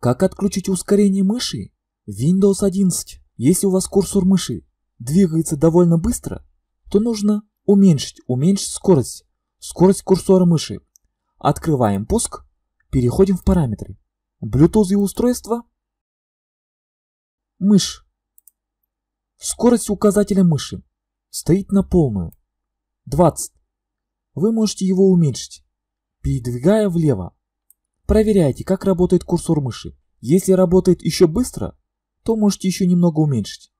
Как отключить ускорение мыши? Windows 11. Если у вас курсор мыши двигается довольно быстро, то нужно уменьшить, уменьшить скорость, скорость курсора мыши. Открываем пуск, переходим в параметры. Bluetooth и устройство. Мышь. Скорость указателя мыши стоит на полную. 20. Вы можете его уменьшить, передвигая влево. Проверяйте, как работает курсор мыши. Если работает еще быстро, то можете еще немного уменьшить.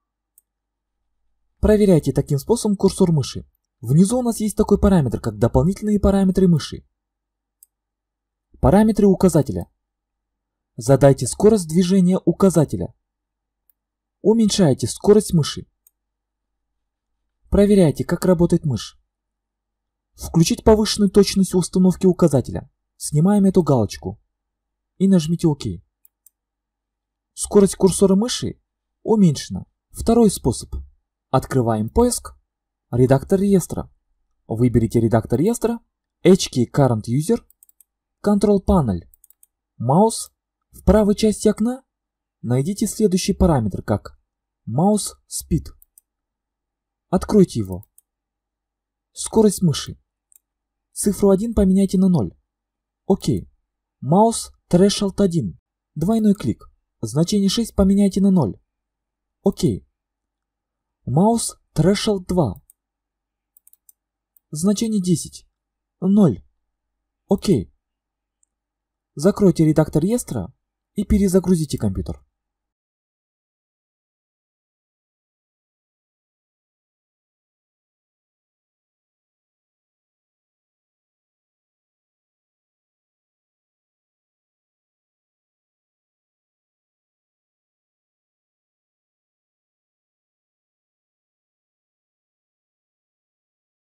Проверяйте таким способом курсор мыши. Внизу у нас есть такой параметр, как дополнительные параметры мыши. Параметры указателя. Задайте скорость движения указателя. Уменьшайте скорость мыши. Проверяйте, как работает мышь. Включить повышенную точность установки указателя. Снимаем эту галочку и нажмите ОК. Скорость курсора мыши уменьшена. Второй способ. Открываем поиск. Редактор реестра. Выберите редактор реестра. HKey Current User. Control Panel. Маус. В правой части окна найдите следующий параметр, как Маус Speed. Откройте его. Скорость мыши. Цифру 1 поменяйте на 0. Окей. Маус Trash Alt 1. Двойной клик. Значение 6 поменяйте на 0. Окей. Маус Trash Alt 2. Значение 10. 0. Окей. Закройте редактор Естра и перезагрузите компьютер.